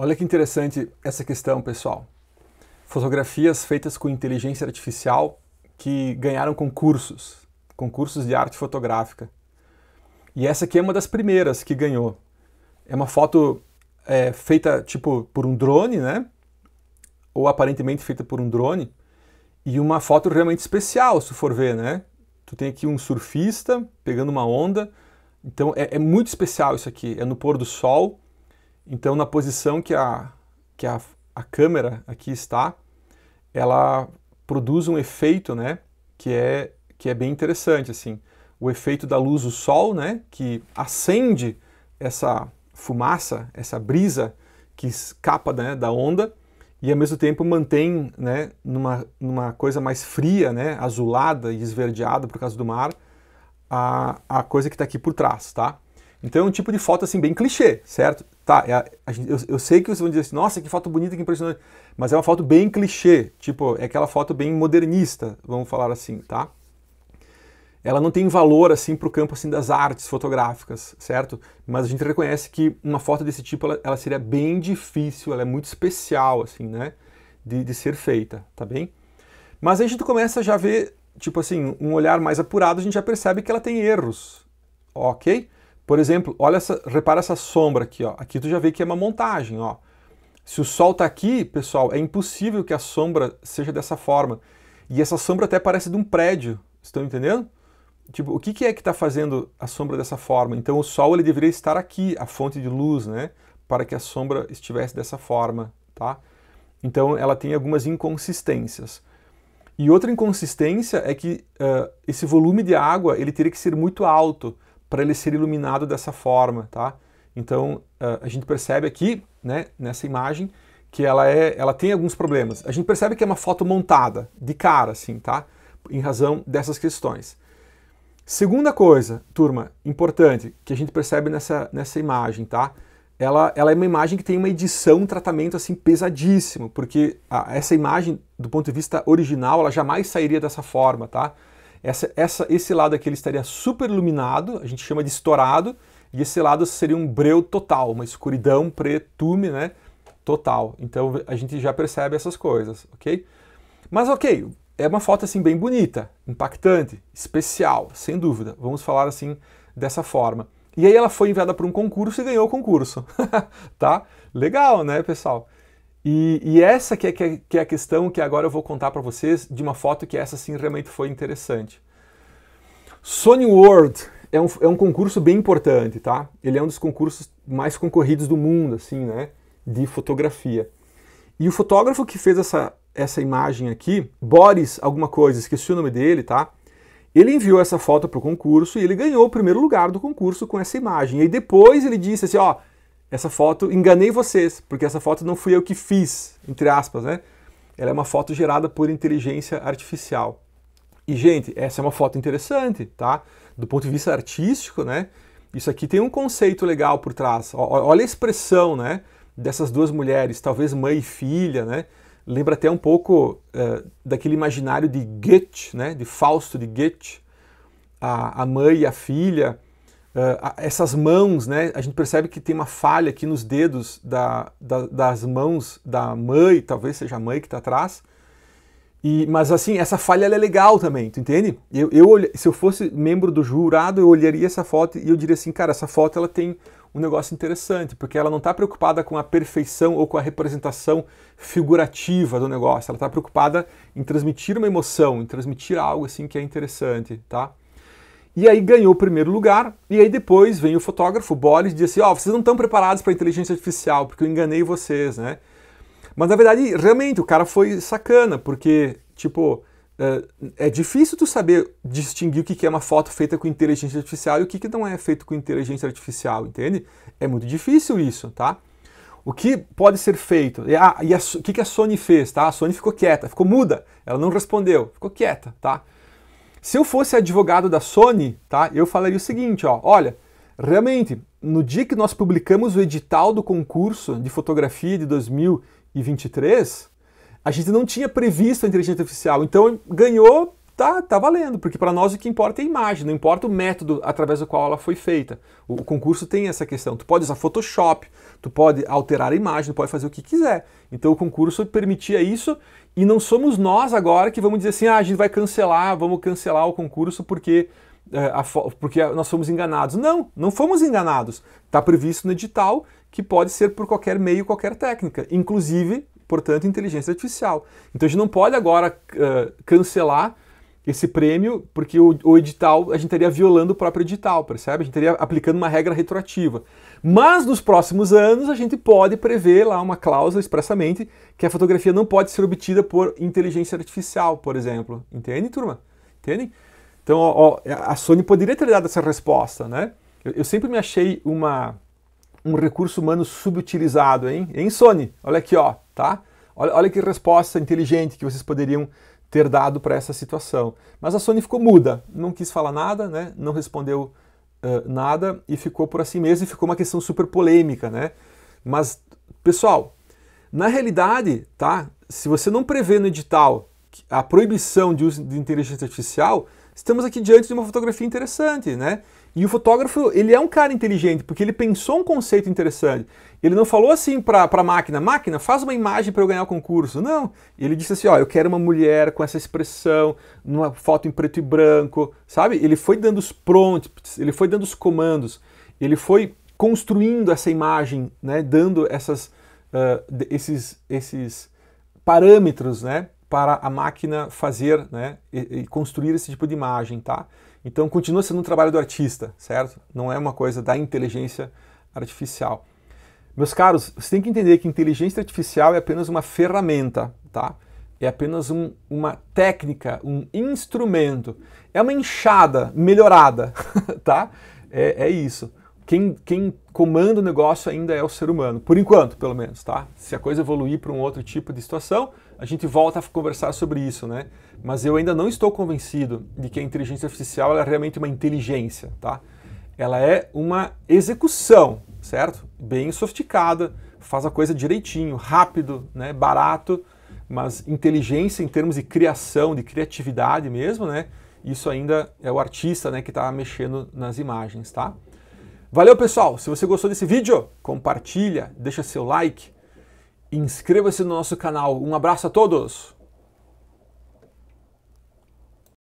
Olha que interessante essa questão, pessoal. Fotografias feitas com inteligência artificial que ganharam concursos, concursos de arte fotográfica. E essa aqui é uma das primeiras que ganhou. É uma foto é, feita tipo por um drone, né? Ou aparentemente feita por um drone. E uma foto realmente especial, se for ver, né? Tu tem aqui um surfista pegando uma onda. Então é, é muito especial isso aqui. É no pôr do sol então, na posição que a, que a, a câmera aqui está, ela produz um efeito, né, que é, que é bem interessante, assim. O efeito da luz do sol, né, que acende essa fumaça, essa brisa que escapa né, da onda e ao mesmo tempo mantém né, numa, numa coisa mais fria, né, azulada e esverdeada por causa do mar, a, a coisa que está aqui por trás, tá? Então é um tipo de foto assim bem clichê, certo? Tá, é a, a, eu, eu, sei que vocês vão dizer assim, nossa, que foto bonita, que impressionante, mas é uma foto bem clichê, tipo, é aquela foto bem modernista, vamos falar assim, tá? Ela não tem valor assim para o campo assim das artes fotográficas, certo? Mas a gente reconhece que uma foto desse tipo ela, ela seria bem difícil, ela é muito especial assim, né? De, de ser feita, tá bem? Mas aí a gente começa já a ver, tipo assim, um olhar mais apurado, a gente já percebe que ela tem erros, ok? Por exemplo, olha essa, repara essa sombra aqui, ó. Aqui tu já vê que é uma montagem, ó. Se o sol está aqui, pessoal, é impossível que a sombra seja dessa forma. E essa sombra até parece de um prédio, estão entendendo? Tipo, o que, que é que está fazendo a sombra dessa forma? Então o sol ele deveria estar aqui, a fonte de luz, né? Para que a sombra estivesse dessa forma, tá? Então ela tem algumas inconsistências. E outra inconsistência é que uh, esse volume de água ele teria que ser muito alto para ele ser iluminado dessa forma, tá? Então eh, a gente percebe aqui, né, nessa imagem, que ela é, ela tem alguns problemas. A gente percebe que é uma foto montada de cara, assim, tá? Em razão dessas questões. Segunda coisa, turma, importante que a gente percebe nessa, nessa imagem, tá? Ela, ela é uma imagem que tem uma edição, um tratamento assim pesadíssimo, porque a, essa imagem, do ponto de vista original, ela jamais sairia dessa forma, tá? Essa, essa, esse lado aqui ele estaria super iluminado, a gente chama de estourado, e esse lado seria um breu total, uma escuridão, pretume, né? Total. Então a gente já percebe essas coisas, ok? Mas ok, é uma foto assim bem bonita, impactante, especial, sem dúvida. Vamos falar assim dessa forma. E aí ela foi enviada para um concurso e ganhou o concurso, tá? Legal, né, pessoal? E, e essa é, que é, que é, a questão que agora eu vou contar para vocês de uma foto que essa sim realmente foi interessante. Sony World é um, é um concurso bem importante, tá? Ele é um dos concursos mais concorridos do mundo, assim, né? De fotografia. E o fotógrafo que fez essa, essa imagem aqui, Boris alguma coisa, esqueci o nome dele, tá? Ele enviou essa foto para o concurso e ele ganhou o primeiro lugar do concurso com essa imagem. E depois ele disse assim, ó, essa foto, enganei vocês, porque essa foto não fui eu que fiz, entre aspas, né? Ela é uma foto gerada por inteligência artificial. E, gente, essa é uma foto interessante, tá? Do ponto de vista artístico, né? Isso aqui tem um conceito legal por trás. Olha a expressão, né? Dessas duas mulheres, talvez mãe e filha, né? Lembra até um pouco uh, daquele imaginário de Goethe, né? De Fausto de Goethe. A, a mãe e a filha, Uh, essas mãos, né? A gente percebe que tem uma falha aqui nos dedos da, da, das mãos da mãe, talvez seja a mãe que está atrás. E, mas assim, essa falha é legal também, tu entende? Eu, eu, se eu fosse membro do jurado, eu olharia essa foto e eu diria assim, cara, essa foto ela tem um negócio interessante, porque ela não está preocupada com a perfeição ou com a representação figurativa do negócio, ela está preocupada em transmitir uma emoção, em transmitir algo assim que é interessante, tá? E aí ganhou o primeiro lugar, e aí depois vem o fotógrafo, o Boris, e diz assim, ó, oh, vocês não estão preparados para inteligência artificial, porque eu enganei vocês, né? Mas na verdade, realmente, o cara foi sacana, porque, tipo, eh, é difícil tu saber distinguir o que é uma foto feita com inteligência artificial e o que não é feito com inteligência artificial, entende? É muito difícil isso, tá? O que pode ser feito? E, ah, e a, o que a Sony fez, tá? A Sony ficou quieta, ficou muda, ela não respondeu, ficou quieta, tá? Se eu fosse advogado da Sony, tá, eu falaria o seguinte, ó, olha, realmente, no dia que nós publicamos o edital do concurso de fotografia de 2023, a gente não tinha previsto a inteligência artificial, então ganhou tá, tá valendo, porque para nós o que importa é a imagem, não importa o método através do qual ela foi feita. O, o, concurso tem essa questão. Tu pode usar Photoshop, tu pode alterar a imagem, tu pode fazer o que quiser. Então o concurso permitia isso e não somos nós agora que vamos dizer assim, ah, a gente vai cancelar, vamos cancelar o concurso porque é, a, porque nós fomos enganados. Não, não fomos enganados. Está previsto no edital que pode ser por qualquer meio, qualquer técnica, inclusive, portanto, inteligência artificial. Então a gente não pode agora uh, cancelar esse prêmio, porque o, o, edital, a gente estaria violando o próprio edital, percebe? A gente estaria aplicando uma regra retroativa. Mas nos próximos anos a gente pode prever lá uma cláusula expressamente que a fotografia não pode ser obtida por inteligência artificial, por exemplo. Entende, turma? Entendem? Então, ó, a Sony poderia ter dado essa resposta, né? Eu, eu, sempre me achei uma, um recurso humano subutilizado, hein? Hein, Sony? Olha aqui, ó, tá? Olha, olha que resposta inteligente que vocês poderiam ter dado para essa situação. Mas a Sony ficou muda, não quis falar nada, né? não respondeu uh, nada e ficou por assim mesmo e ficou uma questão super polêmica. Né? Mas, pessoal, na realidade, tá? se você não prevê no edital a proibição de uso de inteligência artificial, estamos aqui diante de uma fotografia interessante, né? E o fotógrafo, ele é um cara inteligente, porque ele pensou um conceito interessante. Ele não falou assim para a máquina, máquina, faz uma imagem para eu ganhar o concurso. Não, ele disse assim, ó, eu quero uma mulher com essa expressão, numa foto em preto e branco, sabe? Ele foi dando os prompts, ele foi dando os comandos, ele foi construindo essa imagem, né, dando essas, uh, esses, esses parâmetros, né, para a máquina fazer, né, e, e construir esse tipo de imagem, tá? Então continua sendo um trabalho do artista, certo? Não é uma coisa da inteligência artificial. Meus caros, você tem que entender que inteligência artificial é apenas uma ferramenta, tá? É apenas um, uma técnica, um instrumento. É uma enxada melhorada, tá? É, é isso. Quem, quem, comanda o negócio ainda é o ser humano, por enquanto, pelo menos, tá? Se a coisa evoluir para um outro tipo de situação, a gente volta a conversar sobre isso, né? Mas eu ainda não estou convencido de que a inteligência artificial é realmente uma inteligência, tá? Ela é uma execução, certo? Bem sofisticada, faz a coisa direitinho, rápido, né? Barato, mas inteligência em termos de criação, de criatividade mesmo, né? Isso ainda é o artista, né, que está mexendo nas imagens, tá? Valeu, pessoal! Se você gostou desse vídeo, compartilha, deixa seu like, Inscreva-se no nosso canal. Um abraço a todos!